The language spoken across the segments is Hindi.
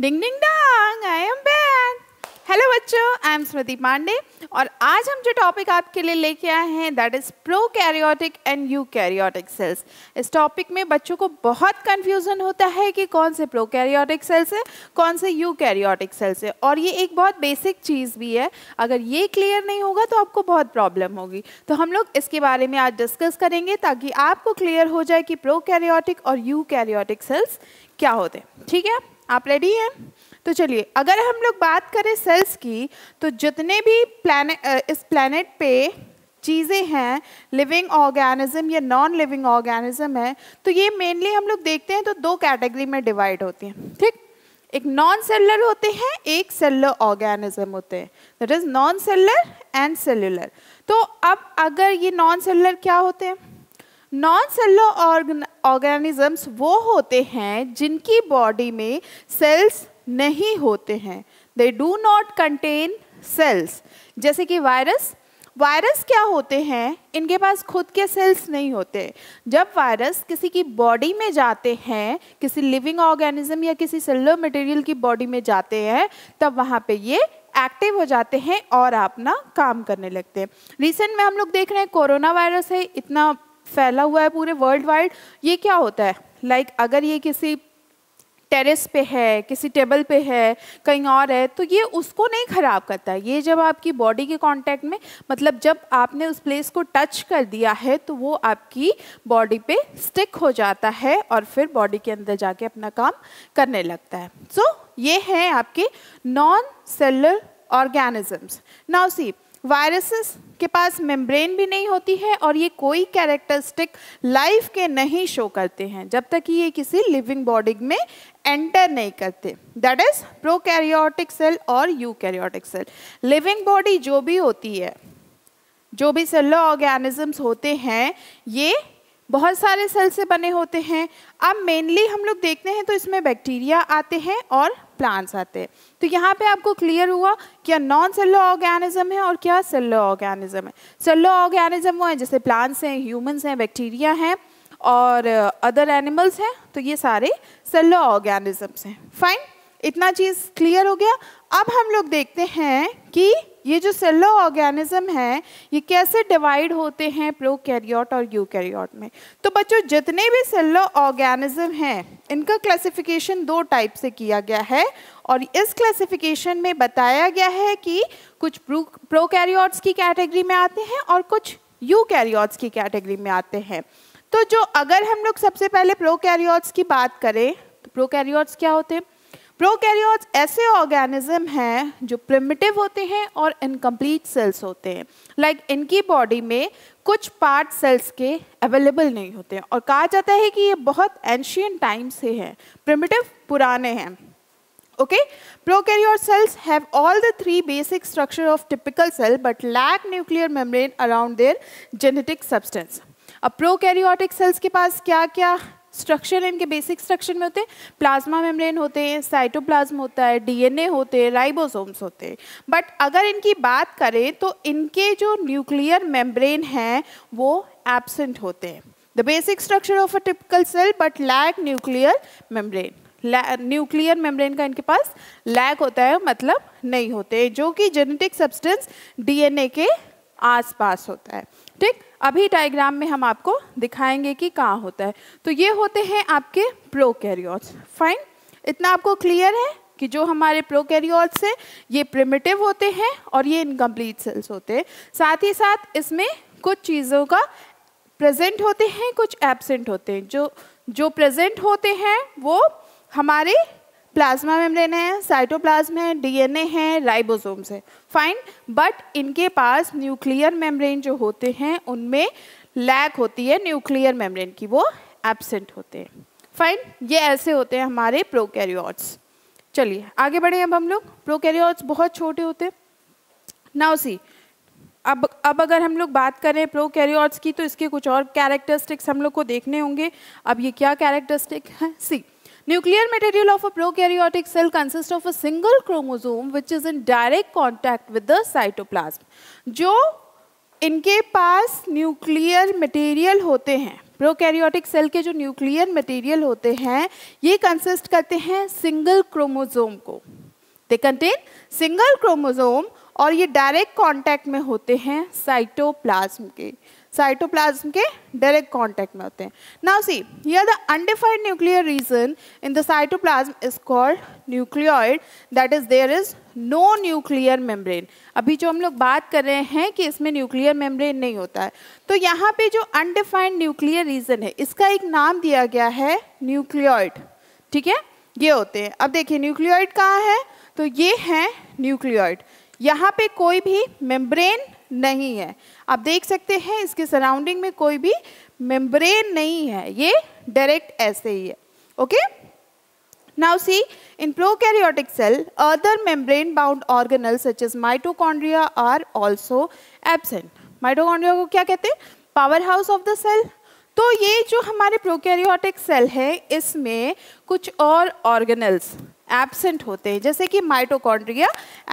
ding ding dang I am back hello बच्चों आई एम स्मृति पांडे और आज हम जो टॉपिक आपके लिए लेके आए हैं that is prokaryotic and eukaryotic cells इस टॉपिक में बच्चों को बहुत कन्फ्यूज़न होता है कि कौन से प्रो कैरियोटिक सेल्स है कौन से यू कैरियोटिक सेल्स है और ये एक बहुत बेसिक चीज़ भी है अगर ये क्लियर नहीं होगा तो आपको बहुत प्रॉब्लम होगी तो हम लोग इसके बारे में आज डिस्कस करेंगे ताकि आपको क्लियर हो जाए कि प्रो कैरियोटिक और यू कैरियोटिक सेल्स क्या होते हैं ठीक है आप रेडी हैं तो चलिए अगर हम लोग बात करें सेल्स की तो जितने भी प्लानट इस प्लानट पे चीज़ें हैं लिविंग ऑर्गेनिज्म या नॉन लिविंग ऑर्गेनिज्म है तो ये मेनली हम लोग देखते हैं तो दो कैटेगरी में डिवाइड होती हैं ठीक एक नॉन सेलुलर होते हैं एक सेलुलर ऑर्गेनिज्म होते हैं that is non cellular and cellular तो अब अगर ये नॉन सेलुलर क्या होते हैं नॉन सेलुलर ऑर्गेनिजम्स वो होते हैं जिनकी बॉडी में सेल्स नहीं होते हैं they do not contain cells जैसे कि वायरस वायरस क्या होते हैं इनके पास खुद के सेल्स नहीं होते जब वायरस किसी की बॉडी में जाते हैं किसी लिविंग ऑर्गेनिज्म या किसी सेलुलर मटेरियल की बॉडी में जाते हैं तब वहाँ पे ये एक्टिव हो जाते हैं और अपना काम करने लगते हैं रिसेंट में हम लोग देख रहे हैं कोरोना वायरस है इतना फैला हुआ है पूरे वर्ल्ड वाइड ये क्या होता है लाइक like, अगर ये किसी टेरेस पे है किसी टेबल पे है कहीं और है तो ये उसको नहीं ख़राब करता ये जब आपकी बॉडी के कांटेक्ट में मतलब जब आपने उस प्लेस को टच कर दिया है तो वो आपकी बॉडी पे स्टिक हो जाता है और फिर बॉडी के अंदर जाके अपना काम करने लगता है सो so, ये हैं आपके non cellular organisms now see viruses के पास मेम्ब्रेन भी नहीं होती है और ये कोई कैरेक्टरिस्टिक लाइफ के नहीं शो करते हैं जब तक कि ये किसी लिविंग बॉडी में एंटर नहीं करते दैट इज प्रोकैरियोटिक सेल और eukaryotic cell living body जो भी होती है जो भी सेलो ऑर्गेनिजम्स होते हैं ये बहुत सारे सेल से बने होते हैं अब मेनली हम लोग देखते हैं तो इसमें बैक्टीरिया आते हैं और प्लांट्स आते हैं तो यहाँ पे आपको क्लियर हुआ क्या नॉन सेलो ऑर्गेनिज्म है और क्या सेलो ऑर्गेनिज्म है सेलो ऑर्गेनिज्म वो है जैसे प्लांट्स हैं ह्यूमन्स हैं बैक्टीरिया हैं और अदर uh, एनिमल्स हैं तो ये सारे सेलो ऑर्गेनिजम्स हैं फाइन इतना चीज़ क्लियर हो गया अब हम लोग देखते हैं कि ये जो सेलो ऑर्गेनिज्म है ये कैसे डिवाइड होते हैं प्रोकैरियोट और यूकैरियोट में तो बच्चों जितने भी सेलो ऑर्गेनिज्म हैं इनका क्लासिफिकेशन दो टाइप से किया गया है और इस क्लासिफिकेशन में बताया गया है कि कुछ प्रोकैरियोट्स की कैटेगरी में आते हैं और कुछ यूकैरियोट्स की कैटेगरी में आते हैं तो जो अगर हम लोग सबसे पहले प्रोकैरियोट्स की बात करें तो प्रोकैरियोट्स क्या होते हैं प्रोकैरियोट्स ऐसे ऑर्गेनिज्म हैं जो प्रिमिटिव होते हैं और इनकम्प्लीट सेल्स होते हैं लाइक like इनकी बॉडी में कुछ पार्ट सेल्स के अवेलेबल नहीं होते हैं और कहा जाता है कि ये बहुत एंशियन टाइम से हैं प्रिमिटिव पुराने हैं okay prokaryote cells have all the three basic structure of typical cell but lack nuclear membrane around their genetic substance अब प्रोकैरियोटिक सेल्स के पास क्या क्या स्ट्रक्चर इनके बेसिक स्ट्रक्चर में होते हैं प्लाज्मा मेम्ब्रेन होते हैं साइटोप्लाज्म होता है डीएनए होते हैं राइबोसोम्स होते हैं बट अगर इनकी बात करें तो इनके जो न्यूक्लियर मेम्ब्रेन हैं वो एबसेंट होते हैं the basic structure of a typical cell but lack nuclear membrane nuclear membrane का इनके पास लैक होता है मतलब नहीं होते जो कि जेनेटिक सब्सटेंस डीएनए के आसपास होता है ठीक अभी डायग्राम में हम आपको दिखाएंगे कि कहाँ होता है तो ये होते हैं आपके प्रोकैरियोट्स फाइन इतना आपको क्लियर है कि जो हमारे प्रोकैरियोट्स हैं ये प्रिमिटिव होते हैं और ये इनकम्प्लीट सेल्स होते हैं साथ ही साथ इसमें कुछ चीज़ों का प्रेजेंट होते हैं कुछ एबसेंट होते हैं जो जो प्रेजेंट होते हैं वो हमारे प्लाज्मा मेम्ब्रेन है साइटोप्लाज्म है डीएनए है राइबोसोम्स है फाइन बट इनके पास न्यूक्लियर मेम्ब्रेन जो होते हैं उनमें लैक होती है न्यूक्लियर मेम्ब्रेन की वो एबसेंट होते हैं फाइन ये ऐसे होते हैं हमारे प्रोकैरियोट्स चलिए आगे बढ़े अब हम लोग प्रोकैरियोट्स बहुत छोटे होते हैं नाउ सी अब अब अगर हम लोग बात करें प्रो कैरियोट्स की तो इसके कुछ और कैरेक्टरिस्टिक्स हम लोग को देखने होंगे अब ये क्या कैरेक्टरिस्टिक है see nuclear material of a prokaryotic cell consist of a single chromosome which is in direct contact with the cytoplasm जो इनके पास न्यूक्लियर मटेरियल होते हैं प्रोकैरियोटिक सेल के जो न्यूक्लियर मटेरियल होते हैं ये कंसिस्ट करते हैं सिंगल क्रोमोजोम को दे कंटेन सिंगल क्रोमोजोम और ये डायरेक्ट कॉन्टैक्ट में होते हैं साइटोप्लाज्म के साइटोप्लाज्म के डायरेक्ट कांटेक्ट में होते हैं now see here the undefined nuclear region in the cytoplasm is called nucleoid that is there is no nuclear membrane अभी जो हम लोग बात कर रहे हैं कि इसमें न्यूक्लियर मेम्ब्रेन नहीं होता है तो यहाँ पे जो अनडिफाइंड न्यूक्लियर रीजन है इसका एक नाम दिया गया है न्यूक्लियोइड ठीक है ये होते हैं अब देखिए न्यूक्लियोइड कहाँ है तो ये है न्यूक्लियोइड यहाँ पे कोई भी मेम्ब्रेन नहीं है आप देख सकते हैं इसके सराउंडिंग में कोई भी मेम्ब्रेन नहीं है ये डायरेक्ट ऐसे ही है okay Now in prokaryotic cell other membrane bound organelle such is mitochondria are also absent mitochondria को क्या कहते हैं power house of the cell तो ये जो हमारे प्रोकैरियोटिक सेल है इसमें कुछ और ऑर्गेनल्स एबसेंट होते हैं जैसे कि माइटोकॉन्ड्रिया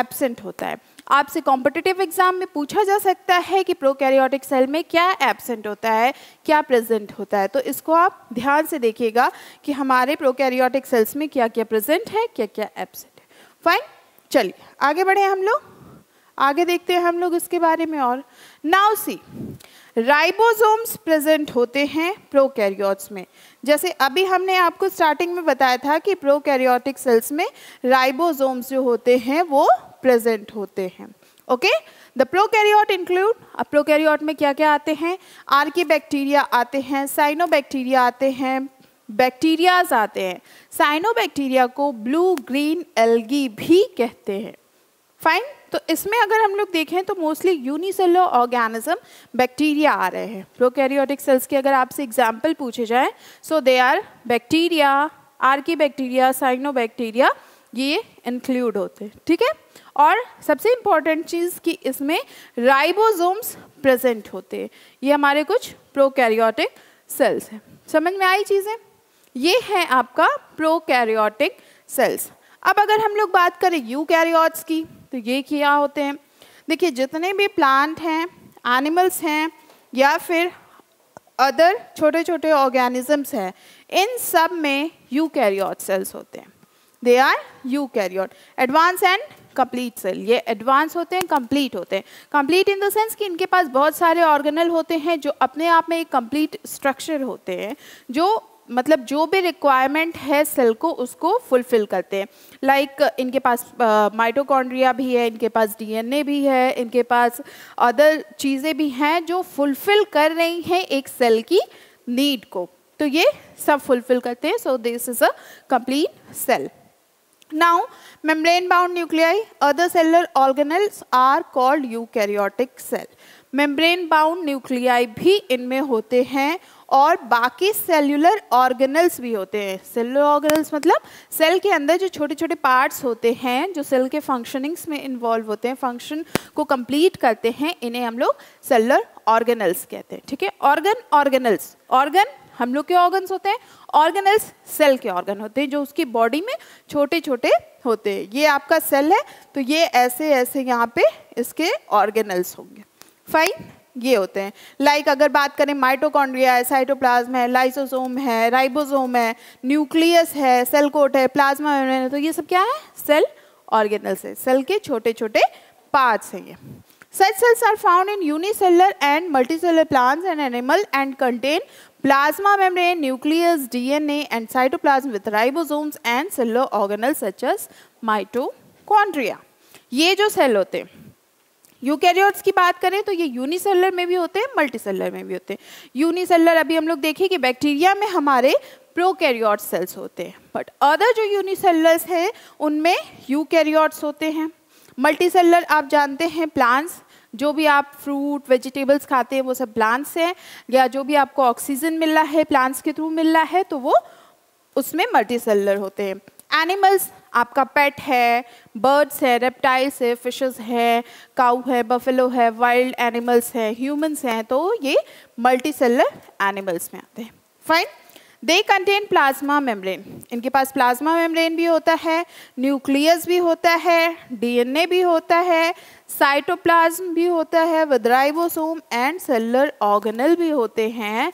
एबसेंट होता है आपसे कॉम्पिटिटिव एग्जाम में पूछा जा सकता है कि प्रोकैरियोटिक सेल में क्या एबसेंट होता है क्या प्रेजेंट होता है तो इसको आप ध्यान से देखिएगा कि हमारे प्रोकैरियोटिक सेल्स में क्या क्या प्रेजेंट है क्या क्या एबसेंट है फाइन चलिए आगे बढ़े हम लोग आगे देखते हैं हम लोग इसके बारे में और नाउ सी राइबोसोम्स प्रेजेंट होते हैं प्रोकैरियोट्स में जैसे अभी हमने आपको स्टार्टिंग में बताया था कि प्रोकैरियोटिक सेल्स में राइबोसोम्स जो होते हैं वो प्रेजेंट होते हैं ओके द प्रोकैरियोट इंक्लूड अब प्रोकैरियोट में क्या क्या आते हैं आर के बैक्टीरिया आते हैं साइनो बैक्टीरिया आते हैं बैक्टीरियाज आते हैं साइनो बैक्टीरिया को ब्लू ग्रीन एल्गी भी कहते हैं फाइन तो इसमें अगर हम लोग देखें तो मोस्टली यूनिसेलर ऑर्गेनिज्म बैक्टीरिया आ रहे हैं प्रोकैरियोटिक सेल्स की अगर आपसे एग्जाम्पल पूछे जाए so they are bacteria archaebacteria cyanobacteria ये इंक्लूड होते हैं ठीक है और सबसे इम्पॉर्टेंट चीज़ कि इसमें राइबोसोम्स प्रेजेंट होते हैं ये हमारे कुछ प्रोकैरियोटिक सेल्स हैं समझ में आई चीज़ें ये है आपका प्रोकैरियोटिक सेल्स अब अगर हम लोग बात करें यू की तो ये किया होते हैं देखिए जितने भी प्लांट हैं एनिमल्स हैं या फिर अदर छोटे छोटे ऑर्गेनिजम्स हैं इन सब में यू कैरियोट सेल्स होते हैं they are eukaryote advance and complete cell ये एडवांस होते हैं कंप्लीट होते हैं कंप्लीट इन द सेंस कि इनके पास बहुत सारे ऑर्गेनल होते हैं जो अपने आप में एक कंप्लीट स्ट्रक्चर होते हैं जो मतलब जो भी रिक्वायरमेंट है सेल को उसको फुलफिल करते हैं लाइक like, इनके पास माइटोकॉन्ड्रिया भी है इनके पास डीएनए भी है इनके पास अदर चीज़ें भी हैं जो फुलफिल कर रही हैं एक सेल की नीड को तो ये सब फुलफिल करते हैं so this is a complete cell now membrane bound nuclei other cellular organelles are called you cell membrane bound nuclei भी इनमें होते हैं और बाकी सेल्युलर ऑर्गेनल्स भी होते हैं सेलुलर ऑर्गेनल्स मतलब सेल के अंदर जो छोटे छोटे पार्ट्स होते हैं जो सेल के फंक्शनिंग्स में इन्वॉल्व होते हैं फंक्शन को कंप्लीट करते हैं इन्हें हम लोग सेलुलर ऑर्गेनल्स कहते हैं ठीक है ऑर्गन ऑर्गेनल्स ऑर्गन हम लोग के ऑर्गन्स होते हैं ऑर्गेनल्स सेल के ऑर्गन होते हैं जो उसकी बॉडी में छोटे छोटे होते हैं ये आपका सेल है तो ये ऐसे ऐसे यहाँ पे इसके ऑर्गेनल्स होंगे फाइन ये होते हैं लाइक like अगर बात करें माइटोकॉन्ड्रिया है साइटोप्लाज्म है लाइसोसोम है राइबोसोम है न्यूक्लियस है सेल कोट है प्लाज्मा है तो ये सब क्या है सेल ऑर्गेनल्स है सेल के छोटे छोटे पार्ट्स हैं ये such cells are found in unicellular and multicellular plants and animal and contain plasma membrane nucleus DNA and cytoplasm with ribosomes and cell organelle such as mitochondria ये जो सेल होते हैं यूकैरियोट्स की बात करें तो ये यूनिसेलर में भी होते हैं मल्टीसेलर में भी होते हैं यूनिसेलर अभी हम लोग देखें कि बैक्टीरिया में हमारे प्रोकैरियोट सेल्स होते हैं बट अदर जो यूनिसेलर्स हैं उनमें यूकैरियोट्स होते हैं मल्टीसेलर आप जानते हैं प्लांट्स जो भी आप फ्रूट वेजिटेबल्स खाते हैं वो सब प्लांट्स हैं या जो भी आपको ऑक्सीजन मिल रहा है प्लांट्स के थ्रू मिल रहा है तो वो उसमें मल्टीसेलर होते हैं एनिमल्स आपका पेट है बर्ड्स है रेप्टाइल्स है फिशेस है काउ है बफेलो है वाइल्ड एनिमल्स है ह्यूमंस हैं तो ये मल्टी सेलर एनिमल्स में आते हैं fine they contain plasma membrane इनके पास प्लाज्मा मेम्ब्रेन भी होता है न्यूक्लियस भी होता है डीएनए भी होता है साइटोप्लाज्म भी होता है विद एंड सेलर ऑर्गेनल भी होते हैं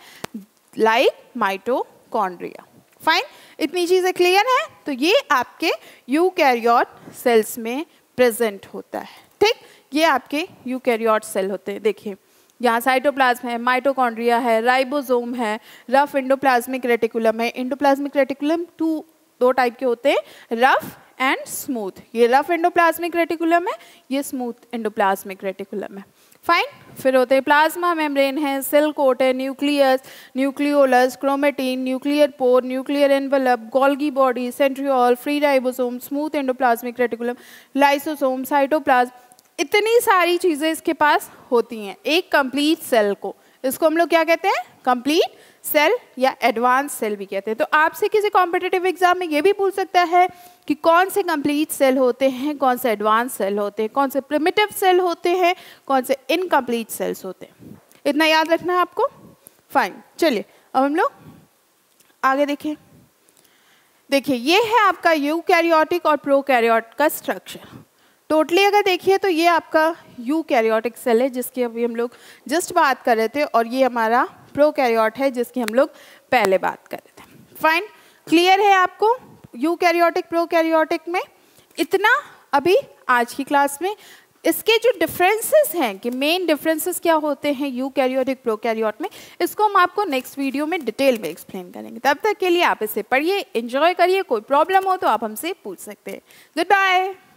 लाइक माइटोकॉन्ड्रिया फाइन इतनी चीज़ें क्लियर हैं तो ये आपके यूकैरियोट सेल्स में प्रेजेंट होता है ठीक ये आपके यूकैरियोट सेल होते हैं देखिए यहाँ साइटोप्लाज्म है माइटोकॉन्ड्रिया है राइबोसोम है रफ इंडोप्लाज्मिक रेटिकुलम है इंडोप्लाज्मिक रेटिकुलम टू दो टाइप के होते हैं रफ एंड स्मूथ ये रफ इंडोप्लाज्मिक रेटिकुलम है ये स्मूथ इंडोप्लाज्मिक रेटिकुलम है फाइन फिर होते हैं प्लाज्मा मेम्ब्रेन है सेल कोट है nucleus nucleolus chromatin nuclear pore nuclear envelope Golgi body centriole free ribosome smooth endoplasmic reticulum lysosome cytoplasm इतनी सारी चीज़ें इसके पास होती हैं एक कंप्लीट सेल को इसको हम लोग क्या कहते हैं कंप्लीट सेल या एडवांस सेल भी कहते हैं तो आपसे किसी कॉम्पिटेटिव एग्जाम में ये भी पूछ सकता है कि कौन से कंप्लीट सेल होते हैं कौन से एडवांस सेल होते हैं कौन से प्रिमिटिव सेल होते हैं कौन से इनकम्प्लीट सेल्स होते हैं इतना याद रखना है आपको फाइन चलिए अब हम लोग आगे देखें देखिए ये है आपका यू कैरियोटिक और प्रो कैरियोट का स्ट्रक्चर टोटली अगर देखिए तो ये आपका यू कैरियोटिक सेल है जिसकी अभी हम लोग जस्ट बात कर रहे थे और ये हमारा प्रोकैरियोट है जिसकी हम लोग पहले बात कर रहे थे फाइन क्लियर है आपको यू प्रो प्रोकैरियोटिक में इतना अभी आज की क्लास में इसके जो डिफरेंसेस हैं कि मेन डिफरेंसेस क्या होते हैं यू कैरियोटिक प्रो कैरियोट में इसको हम आपको नेक्स्ट वीडियो में डिटेल में एक्सप्लेन करेंगे तब तक के लिए आप इसे पढ़िए इंजॉय करिए कोई प्रॉब्लम हो तो आप हमसे पूछ सकते हैं गुड बाय